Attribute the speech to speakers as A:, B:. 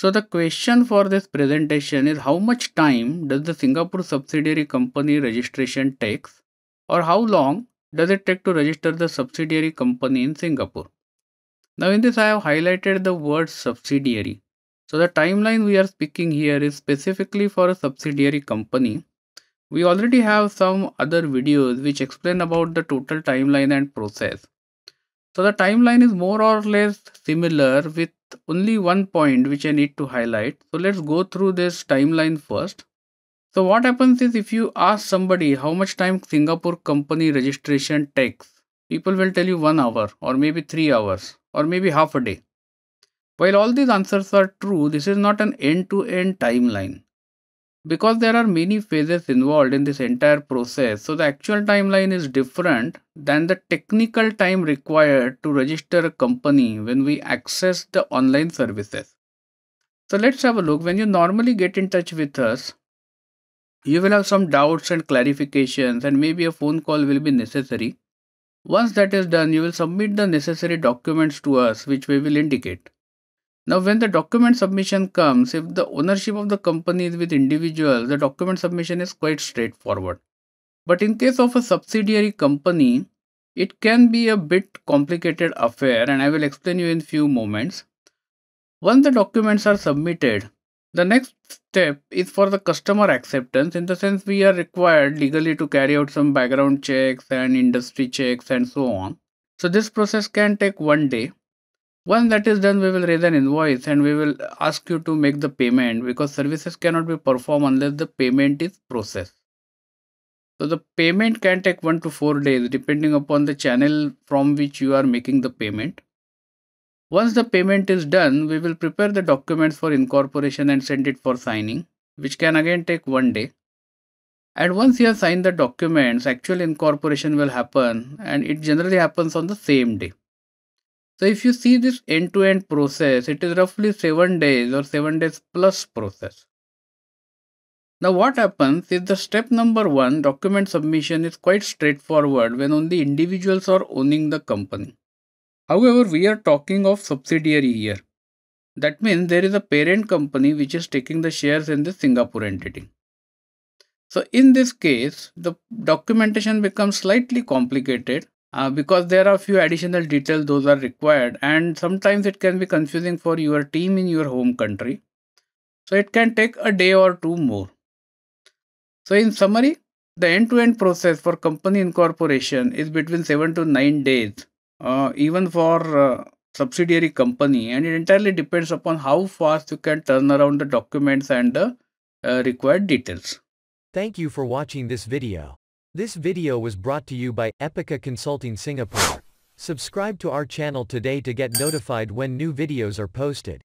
A: So the question for this presentation is how much time does the Singapore subsidiary company registration takes or how long does it take to register the subsidiary company in Singapore? Now in this I have highlighted the word subsidiary. So the timeline we are speaking here is specifically for a subsidiary company. We already have some other videos which explain about the total timeline and process. So the timeline is more or less similar with only one point which I need to highlight. So let's go through this timeline first. So what happens is if you ask somebody how much time Singapore company registration takes, people will tell you one hour or maybe three hours or maybe half a day. While all these answers are true, this is not an end-to-end -end timeline because there are many phases involved in this entire process so the actual timeline is different than the technical time required to register a company when we access the online services so let's have a look when you normally get in touch with us you will have some doubts and clarifications and maybe a phone call will be necessary once that is done you will submit the necessary documents to us which we will indicate now, when the document submission comes, if the ownership of the company is with individuals, the document submission is quite straightforward. But in case of a subsidiary company, it can be a bit complicated affair and I will explain you in few moments. Once the documents are submitted, the next step is for the customer acceptance in the sense we are required legally to carry out some background checks and industry checks and so on. So this process can take one day once that is done, we will raise an invoice and we will ask you to make the payment because services cannot be performed unless the payment is processed. So the payment can take one to four days depending upon the channel from which you are making the payment. Once the payment is done, we will prepare the documents for incorporation and send it for signing, which can again take one day. And once you have signed the documents, actual incorporation will happen and it generally happens on the same day. So if you see this end-to-end process, it is roughly 7 days or 7 days plus process. Now what happens is the step number 1 document submission is quite straightforward when only individuals are owning the company. However, we are talking of subsidiary here. That means there is a parent company which is taking the shares in the Singapore entity. So in this case, the documentation becomes slightly complicated uh, because there are a few additional details those are required and sometimes it can be confusing for your team in your home country so it can take a day or two more so in summary the end-to-end process for company incorporation is between 7 to 9 days uh, even for uh, subsidiary company and it entirely depends upon how fast you can turn around the documents and the uh, required details thank you for watching this video this video was brought to you by Epica Consulting Singapore. Subscribe to our channel today to get notified when new videos are posted.